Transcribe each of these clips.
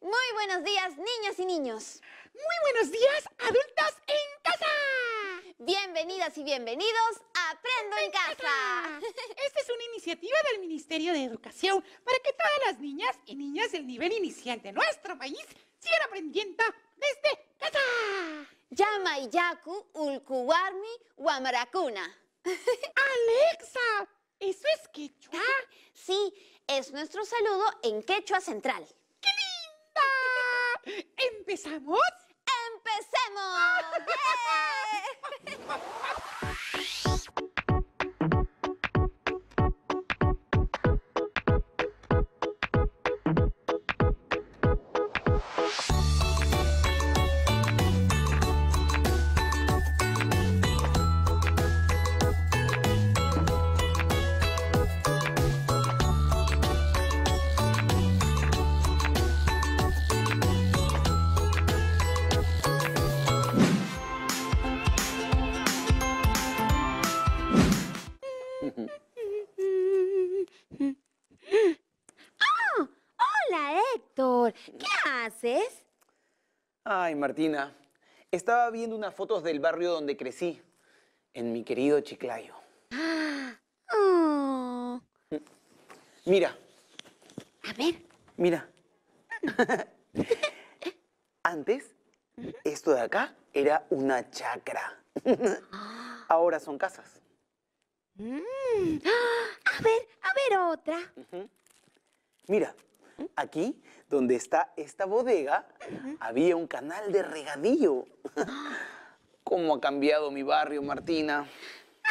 Muy buenos días, niñas y niños. Muy buenos días, adultos en casa. Bienvenidas y bienvenidos a Aprendo en, casa. Esta es una iniciativa del Ministerio de Educación para que todas las niñas y niñas del nivel inicial de nuestro país sigan aprendiendo desde casa. Yama Yaku Ulkuwarmi Wamarakuna. ¡Alexa! ¿Eso es quechua? Ah, sí, es nuestro saludo en quechua central. ¡Qué linda! ¿Empezamos? ¡Empecemos! ¡Eh! ¿Qué haces? Ay, Martina, estaba viendo unas fotos del barrio donde crecí, en mi querido Chiclayo. Oh. Mira. A ver. Mira. Antes, esto de acá era una chacra. Ahora son casas. Mm. A ver, a ver otra. Mira, Aquí, donde está esta bodega, había un canal de regadío. ¿Cómo ha cambiado mi barrio, Martina?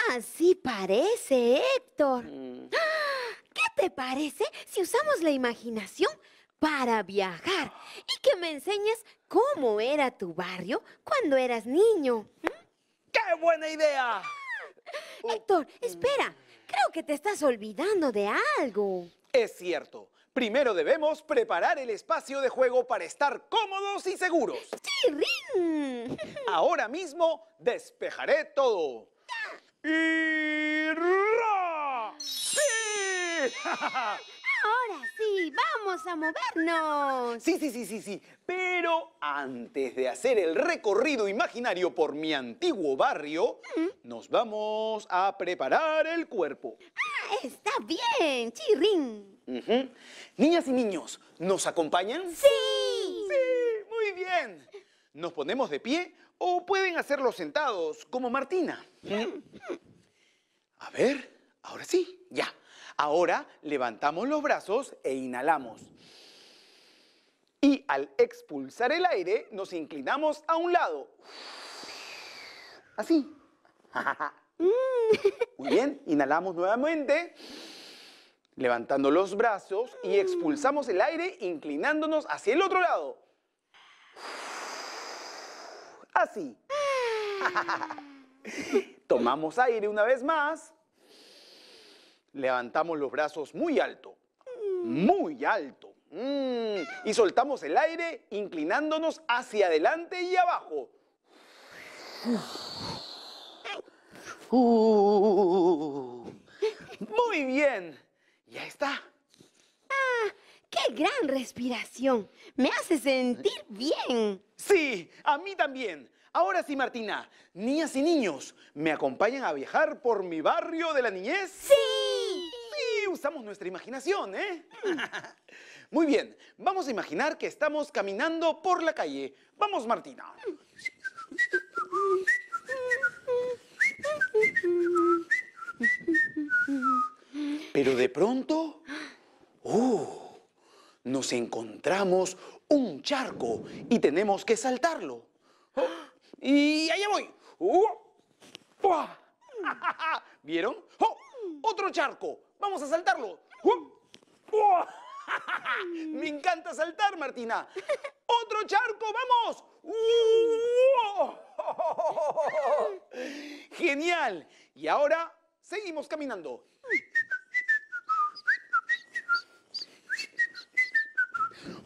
Así parece, Héctor. Mm. ¡Ah! ¿Qué te parece si usamos la imaginación para viajar y que me enseñes cómo era tu barrio cuando eras niño? ¿Mm? ¡Qué buena idea! ¡Ah! Uh, Héctor, mm. espera. Creo que te estás olvidando de algo. Es cierto. Primero debemos preparar el espacio de juego para estar cómodos y seguros. ¡Chirrín! Ahora mismo despejaré todo. ¡Y ra! ¡Sí! Ahora sí, vamos a movernos. Sí, sí, sí, sí, sí. Pero antes de hacer el recorrido imaginario por mi antiguo barrio, ¿Mm? nos vamos a preparar el cuerpo. ¡Ah, está bien, Chirrin! Niñas y niños, ¿nos acompañan? ¡Sí! ¡Sí! ¡Muy bien! ¿Nos ponemos de pie o pueden hacerlo sentados, como Martina? A ver, ahora sí, ya. Ahora levantamos los brazos e inhalamos. Y al expulsar el aire, nos inclinamos a un lado. Así. Muy bien, inhalamos nuevamente levantando los brazos y expulsamos el aire inclinándonos hacia el otro lado. Así. Tomamos aire una vez más. Levantamos los brazos muy alto. Muy alto. Mm. Y soltamos el aire inclinándonos hacia adelante y abajo. Muy bien está. ¡Ah! ¡Qué gran respiración! Me hace sentir bien. Sí, a mí también. Ahora sí, Martina, niñas y niños, ¿me acompañan a viajar por mi barrio de la niñez? ¡Sí! Sí, usamos nuestra imaginación, ¿eh? Muy bien, vamos a imaginar que estamos caminando por la calle. Vamos, Martina. Pero de pronto, uh, nos encontramos un charco y tenemos que saltarlo. y allá voy. ¡Uh! ¿Vieron? ¡Oh! otro charco. Vamos a saltarlo. ¡Uh! Me encanta saltar, Martina. ¡Otro charco! ¡Vamos! ¡Genial! Y ahora seguimos caminando.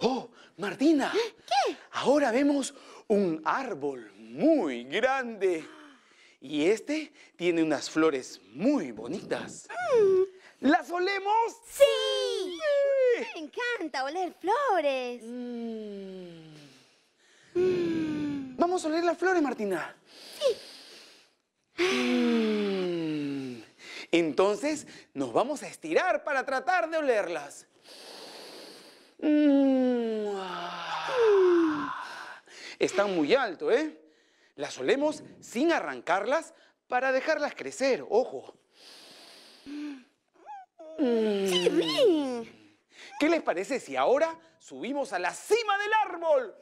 ¡Oh, Martina! ¿Eh? ¿Qué? Ahora vemos un árbol muy grande. Y este tiene unas flores muy bonitas. Mm. ¿Las olemos? ¡Sí! Me encanta oler flores. Mm. Mm. Vamos a oler las flores, Martina. Sí. Entonces, nos vamos a estirar para tratar de olerlas. Mm. Están muy alto, ¿eh? Las solemos sin arrancarlas para dejarlas crecer, ojo. Mm. ¿Qué les parece si ahora subimos a la cima del árbol?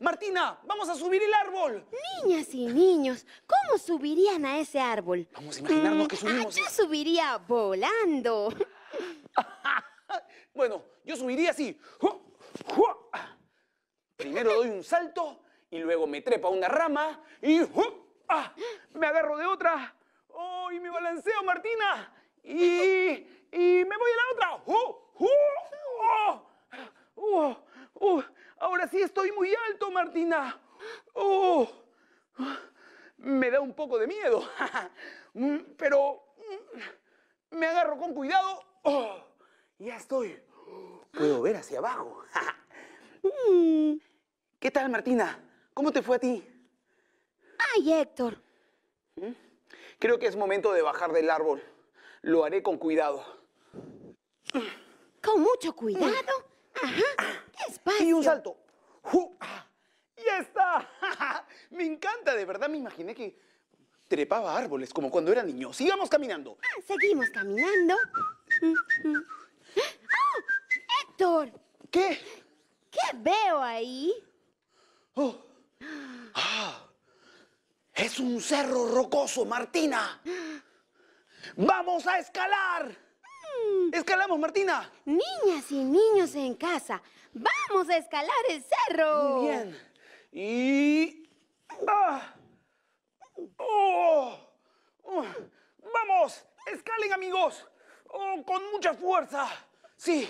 ¡Martina! ¡Vamos a subir el árbol! Niñas y niños, ¿cómo subirían a ese árbol? Vamos a imaginarnos que mm, subimos... yo subiría volando. Bueno, yo subiría así. Primero doy un salto y luego me trepa una rama y ¡Ah! me agarro de otra. ¡Oh! y me balanceo, Martina! Y, me voy a la otra. ¡Oh! ¡Oh! ahora sí estoy muy alto, Martina. Me da un poco de miedo, pero mm, me agarro con cuidado. Ya estoy. Puedo ver hacia abajo. ¿Qué tal, Martina? ¿Cómo te fue a ti? Ay, Héctor. ¿Mm? Creo que es momento de bajar del árbol. Lo haré con cuidado. ¿Con mucho cuidado? Ajá. Espacio. Y un salto. ¡Ya está! Me encanta, de verdad me imaginé que trepaba árboles como cuando era niño. Sigamos caminando. Ah, seguimos caminando. ¡Ah! ¡Héctor! ¿Qué? ¿Qué veo ahí? Oh. Ah. Es un cerro rocoso, Martina. ¡Vamos a escalar! Mm. ¡Escalamos, Martina! Niñas y niños en casa, ¡vamos a escalar el cerro! Muy bien. Y... ¡Ah! ¡Oh! oh. ¡Vamos! ¡Escalen, amigos! ¡Oh, con mucha fuerza! Sí.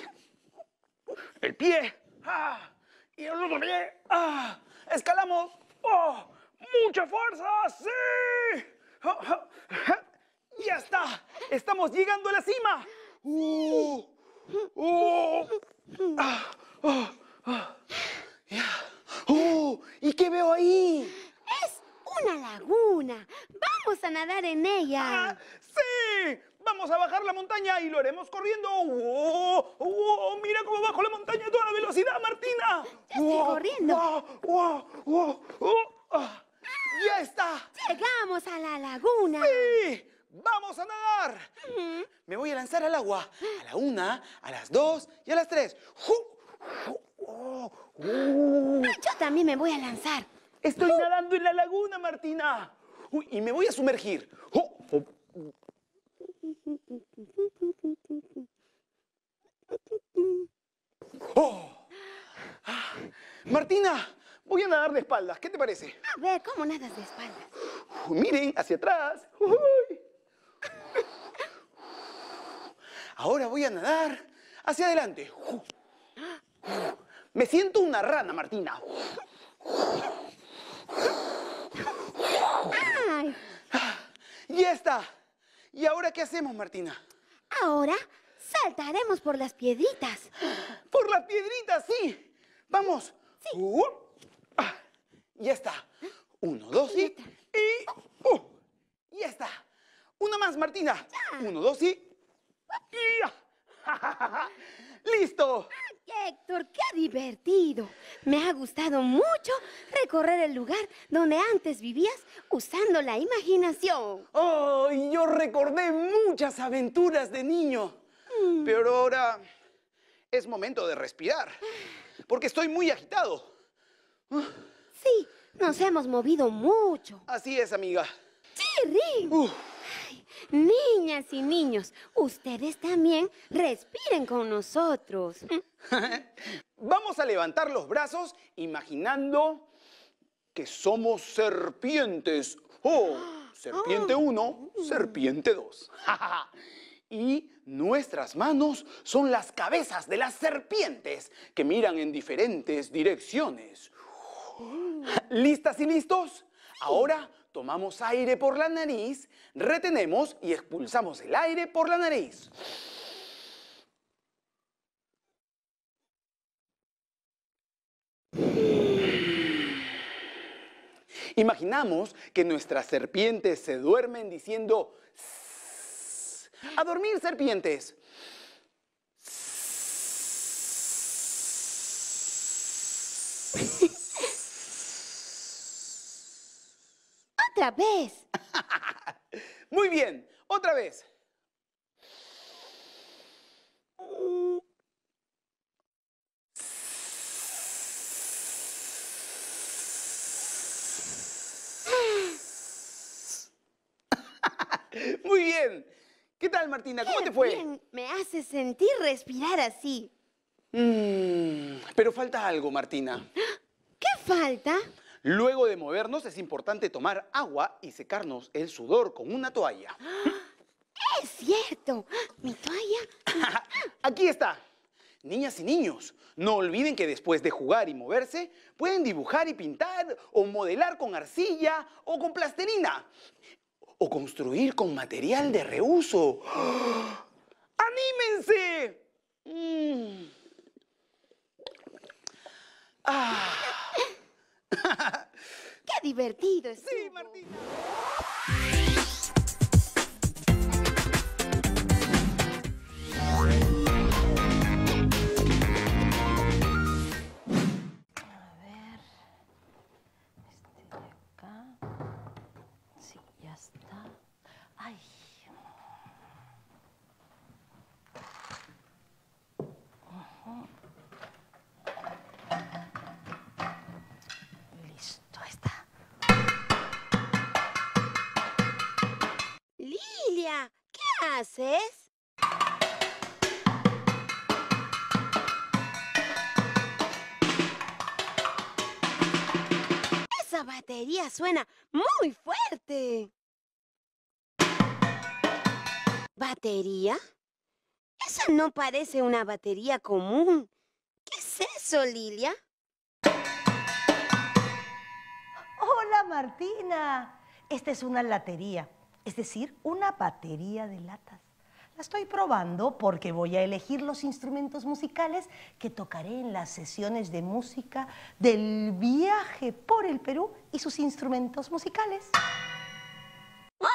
El pie. Ah, y el otro pie. Ah, escalamos. Oh, mucha fuerza. Sí. Oh, oh. Ya está. Estamos llegando a la cima. Uh, uh. Ah, oh, uh, ¿Y qué veo ahí? Es una laguna. Vamos a nadar en ella. Ah, ¡Sí! Vamos a bajar la montaña y lo haremos corriendo. ¡Mira cómo bajo la montaña a toda la velocidad, Martina! ¡Ya corriendo! Ah, ¡Ya está! ¡Llegamos a la laguna! ¡Sí! ¡Vamos a nadar! Me voy a lanzar al agua a la una, a las dos y a las tres. Oh, yo también me voy a lanzar. Estoy nadando en la laguna, Martina. y me voy a sumergir. Oh. Ah, Martina, voy a nadar de espaldas. ¿Qué te parece? A ver, ¿cómo nadas de espaldas? miren, hacia atrás. Ahora voy a nadar hacia adelante. Me siento una rana, Martina. ¿Y ahora qué hacemos, Martina? Ahora saltaremos por las piedritas. ¡Por las piedritas, sí! ¡Vamos! Sí. Uh. Ah, ya está. Uno, dos y... Uh. y ya está. Una más, Martina. Uno, dos y... ¡Listo! Ah, Héctor, qué divertido. Me ha gustado mucho recorrer el lugar donde antes vivías usando la imaginación. Oh, yo recordé muchas aventuras de niño. Mm. Pero ahora es momento de respirar, porque estoy muy agitado. Sí, nos hemos movido mucho. Así es, amiga. Sí, Niñas y niños, ustedes también respiren con nosotros. Vamos a levantar los brazos imaginando que somos serpientes. Oh, serpiente 1, serpiente 2. y nuestras manos son las cabezas de las serpientes que miran en diferentes direcciones. Oh. ¿Listas y listos? Ahora tomamos aire por la nariz, retenemos y expulsamos el aire por la nariz. Imaginamos que nuestras serpientes se duermen diciendo ¡A dormir, serpientes! vez. Muy bien, otra vez. Muy bien. ¿Qué tal, Martina? ¿Cómo te fue? Bien. Me hace sentir respirar así. Mm, pero falta algo, Martina. ¿Qué falta? Luego de movernos es importante tomar agua y secarnos el sudor con una toalla. ¡Ah! ¡Es cierto! ¡Mi toalla! Aquí está. Niñas y niños, no olviden que después de jugar y moverse, pueden dibujar y pintar o modelar con arcilla o con plasterina. o construir con material de reuso. ¡Anímense! Mm. Ah. ¡Qué divertido es! Sí, Martina. haces? Esa batería suena muy fuerte. ¿Batería? Esa no parece una batería común. ¿Qué es eso, Lilia? Hola, Martina. Esta es una latería es decir, una batería de latas. La estoy probando porque voy a elegir los instrumentos musicales que tocaré en las sesiones de música del viaje por el Perú y sus instrumentos musicales. ¡Ah!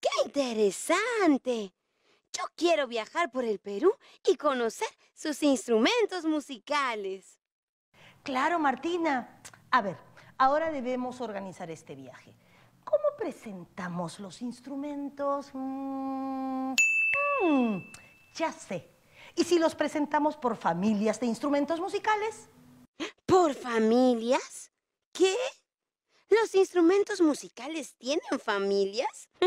¡Qué interesante! Yo quiero viajar por el Perú y conocer sus instrumentos musicales. Claro, Martina. A ver, ahora debemos organizar este viaje. ¿Cómo presentamos los instrumentos? Mm, mm, ya sé. ¿Y si los presentamos por familias de instrumentos musicales? ¿Por familias? ¿Qué? ¿Los instrumentos musicales tienen familias?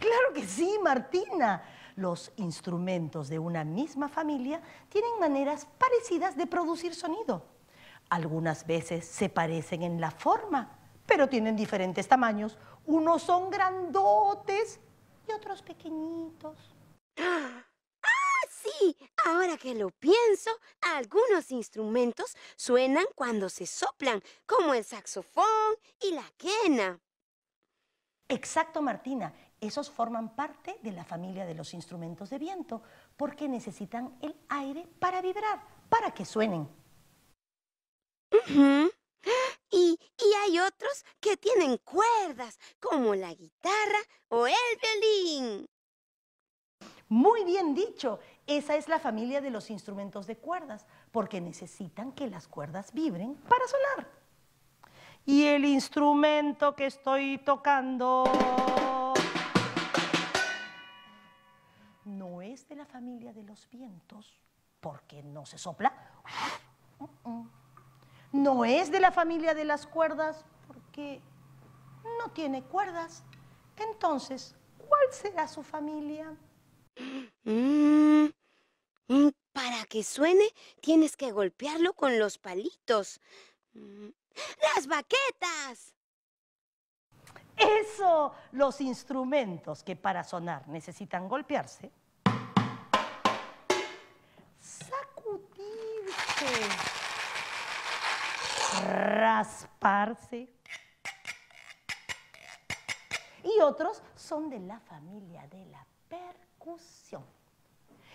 claro que sí, Martina. Los instrumentos de una misma familia tienen maneras parecidas de producir sonido. Algunas veces se parecen en la forma, pero tienen diferentes tamaños. Unos son grandotes y otros pequeñitos. ¡Ah! sí! Ahora que lo pienso, algunos instrumentos suenan cuando se soplan, como el saxofón y la quena. Exacto, Martina. Esos forman parte de la familia de los instrumentos de viento porque necesitan el aire para vibrar, para que suenen y, hay otros que tienen cuerdas, como la guitarra o el violín. Muy bien dicho, esa es la familia de los instrumentos de cuerdas, porque necesitan que las cuerdas vibren para sonar. Y el instrumento que estoy tocando no es de la familia de los vientos, porque no se sopla no es de la familia de las cuerdas porque no tiene cuerdas. Entonces, ¿cuál será su familia? Mm, mm, para que suene, tienes que golpearlo con los palitos. Mm, ¡Las baquetas! Eso, los instrumentos que para sonar necesitan golpearse. Sacudirse rasparse. Y otros son de la familia de la percusión.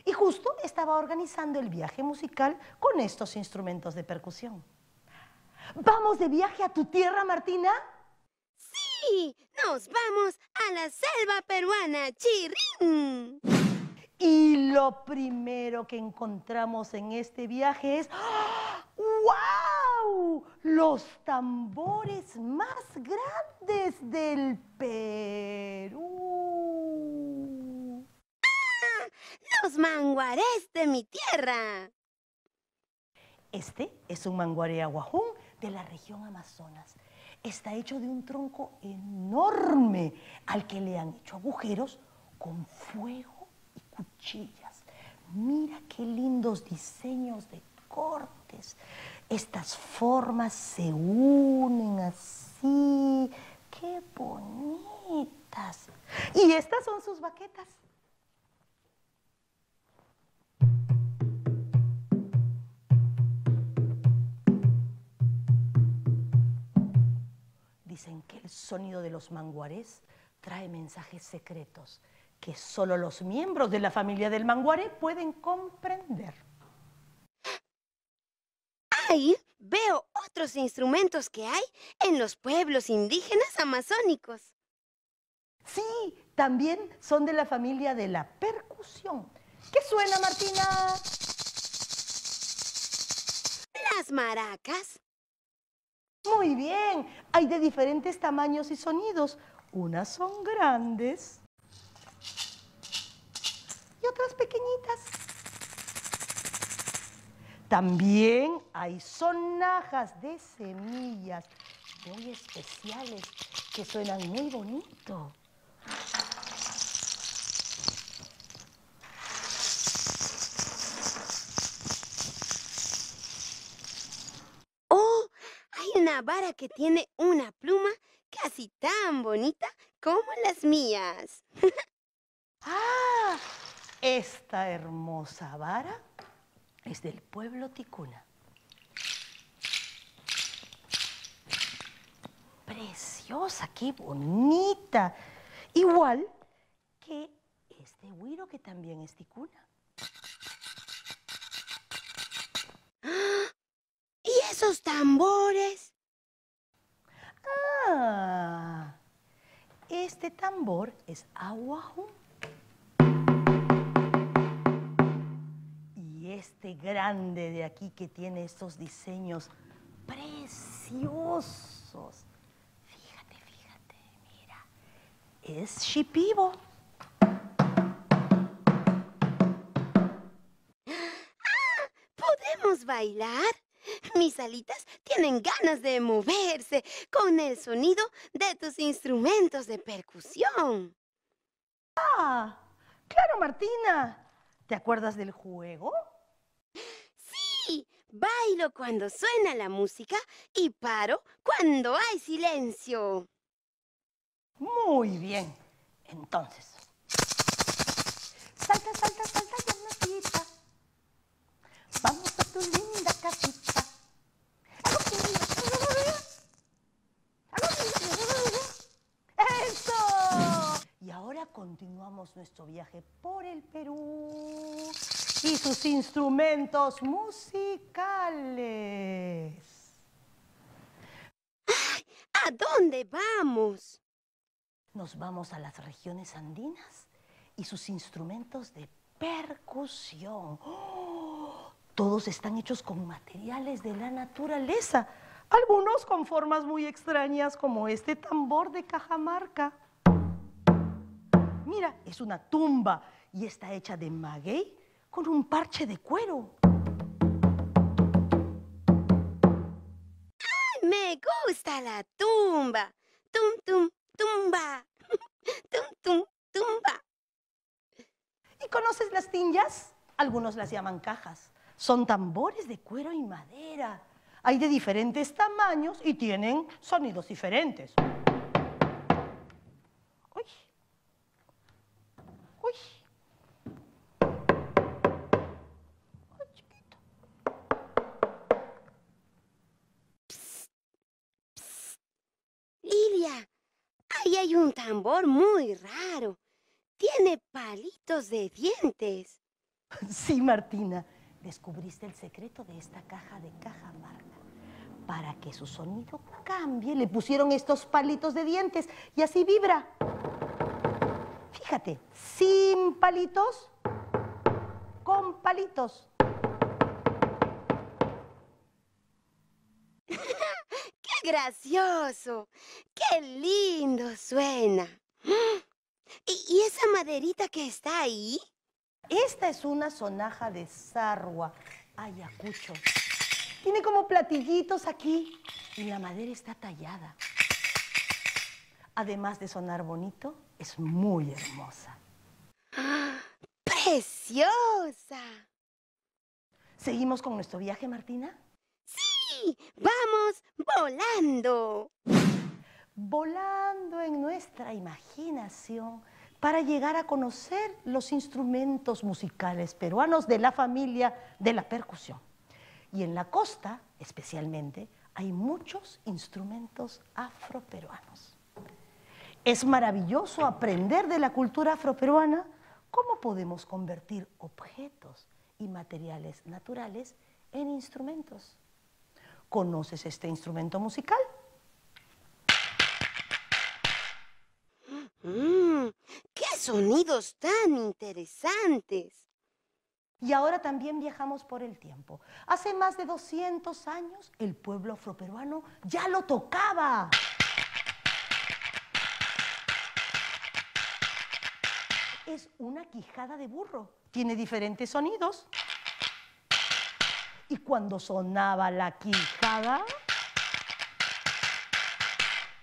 Y justo estaba organizando el viaje musical con estos instrumentos de percusión. ¿Vamos de viaje a tu tierra, Martina? ¡Sí! ¡Nos vamos a la selva peruana, Chirrín! Y lo primero que encontramos en este viaje es... ¡ah! Los tambores más grandes del Perú. ¡Ah! Los manguarés de mi tierra. Este es un manguaré aguajón de la región Amazonas. Está hecho de un tronco enorme al que le han hecho agujeros con fuego y cuchillas. Mira qué lindos diseños de cortes estas formas se unen así. ¡Qué bonitas! Y estas son sus baquetas. Dicen que el sonido de los manguarés trae mensajes secretos que solo los miembros de la familia del manguaré pueden comprender ahí veo otros instrumentos que hay en los pueblos indígenas amazónicos. Sí, también son de la familia de la percusión. ¿Qué suena, Martina? Las maracas. Muy bien, hay de diferentes tamaños y sonidos. Unas son grandes y otras pequeñitas. También hay sonajas de semillas muy especiales que suenan muy bonito. ¡Oh! Hay una vara que tiene una pluma casi tan bonita como las mías. ¡Ah! Esta hermosa vara es del pueblo ticuna. Preciosa, qué bonita. Igual que este huiro que también es ticuna. ¿Y esos tambores? Ah, este tambor es aguajum. este grande de aquí que tiene estos diseños preciosos. Fíjate, fíjate, mira. Es Shipibo. ¿Podemos bailar? Mis alitas tienen ganas de moverse con el sonido de tus instrumentos de percusión. ¡Ah! ¡Claro, Martina! ¿Te acuerdas del juego? Bailo cuando suena la música y paro cuando hay silencio. Muy bien. Entonces. Salta, salta, salta, llanatita. Vamos a tu linda casita. ¡Eso! Y ahora continuamos nuestro viaje por el Perú y sus instrumentos musicales. ¿A dónde vamos? Nos vamos a las regiones andinas y sus instrumentos de percusión. ¡Oh! Todos están hechos con materiales de la naturaleza, algunos con formas muy extrañas como este tambor de Cajamarca. Mira, es una tumba y está hecha de maguey con un parche de cuero. ¡Ay, me gusta la tumba. Tum, tum, tumba. tum, tum, tumba. ¿Y conoces las tinjas? Algunos las llaman cajas. Son tambores de cuero y madera. Hay de diferentes tamaños y tienen sonidos diferentes. ahí hay un tambor muy raro. Tiene palitos de dientes. Sí, Martina, descubriste el secreto de esta caja de caja marca. Para que su sonido cambie, le pusieron estos palitos de dientes y así vibra. Fíjate, sin palitos, con palitos. gracioso! ¡Qué lindo suena! ¿Y, esa maderita que está ahí? Esta es una sonaja de sarwa, Ayacucho. Tiene como platillitos aquí y la madera está tallada. Además de sonar bonito, es muy hermosa. ¡Ah! ¡Preciosa! ¿Seguimos con nuestro viaje, Martina? ¡Vamos volando! Volando en nuestra imaginación para llegar a conocer los instrumentos musicales peruanos de la familia de la percusión. Y en la costa, especialmente, hay muchos instrumentos afroperuanos. Es maravilloso aprender de la cultura afroperuana cómo podemos convertir objetos y materiales naturales en instrumentos. ¿Conoces este instrumento musical? Mm, ¡Qué sonidos tan interesantes! Y ahora también viajamos por el tiempo. Hace más de 200 años, el pueblo afroperuano ya lo tocaba. Es una quijada de burro. Tiene diferentes sonidos. Y cuando sonaba la quijada,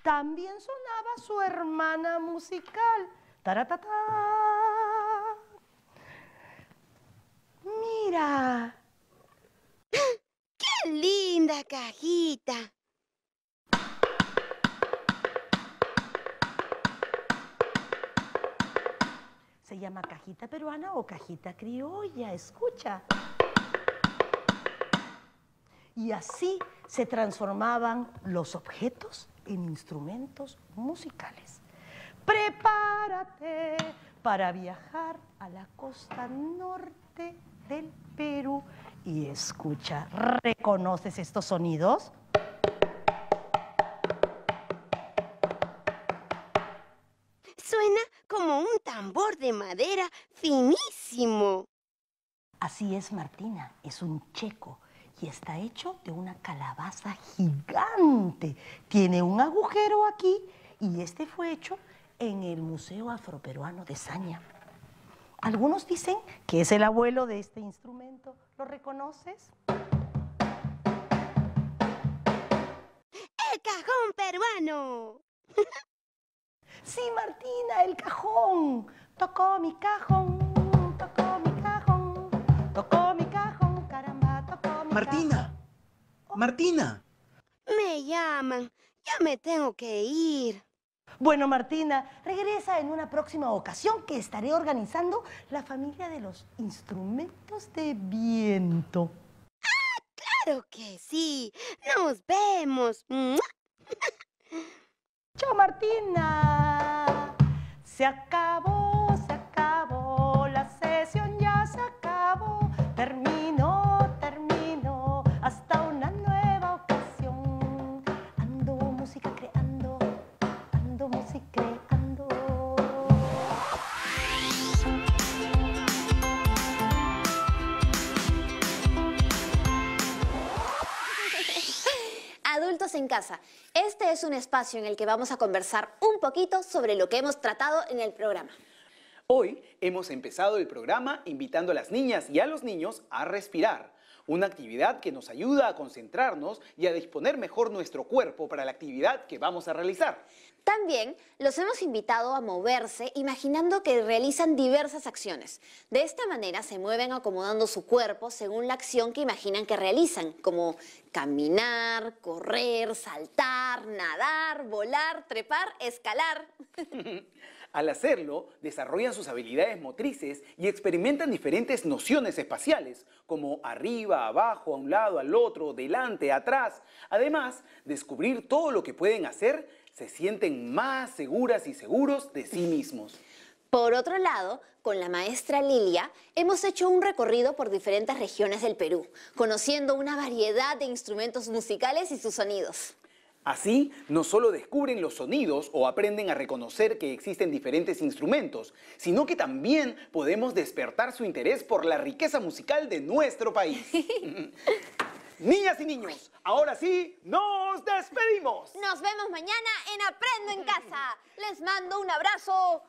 también sonaba su hermana musical. Taratata. Mira. ¡Qué linda cajita! Se llama cajita peruana o cajita criolla, escucha. Y así se transformaban los objetos en instrumentos musicales. Prepárate para viajar a la costa norte del Perú y escucha, ¿reconoces estos sonidos? Suena como un tambor de madera finísimo. Así es, Martina, es un checo está hecho de una calabaza gigante. Tiene un agujero aquí y este fue hecho en el Museo Afroperuano de Saña. Algunos dicen que es el abuelo de este instrumento. ¿Lo reconoces? ¡El cajón peruano! sí, Martina, el cajón. Tocó mi cajón, tocó mi cajón, tocó Martina, Martina. Me llaman, ya me tengo que ir. Bueno, Martina, regresa en una próxima ocasión que estaré organizando la familia de los instrumentos de viento. ¡Ah, claro que sí! ¡Nos vemos! ¡Chao, Martina! Se acabó, se acabó, la sesión ya se acabó, terminó. en casa. Este es un espacio en el que vamos a conversar un poquito sobre lo que hemos tratado en el programa. Hoy hemos empezado el programa invitando a las niñas y a los niños a respirar una actividad que nos ayuda a concentrarnos y a disponer mejor nuestro cuerpo para la actividad que vamos a realizar. También los hemos invitado a moverse imaginando que realizan diversas acciones. De esta manera se mueven acomodando su cuerpo según la acción que imaginan que realizan, como caminar, correr, saltar, nadar, volar, trepar, escalar. Al hacerlo, desarrollan sus habilidades motrices y experimentan diferentes nociones espaciales, como arriba, abajo, a un lado, al otro, delante, atrás. Además, descubrir todo lo que pueden hacer, se sienten más seguras y seguros de sí mismos. Por otro lado, con la maestra Lilia hemos hecho un recorrido por diferentes regiones del Perú, conociendo una variedad de instrumentos musicales y sus sonidos. Así, no solo descubren los sonidos o aprenden a reconocer que existen diferentes instrumentos, sino que también podemos despertar su interés por la riqueza musical de nuestro país. Niñas y niños, ahora sí, nos despedimos. Nos vemos mañana en Aprendo en Casa. Les mando un abrazo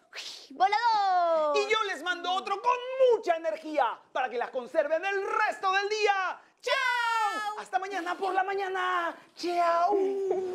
volador. Y yo les mando otro con mucha energía para que las conserven el resto del día. ¡Chao! Hasta mañana por la mañana. Chao.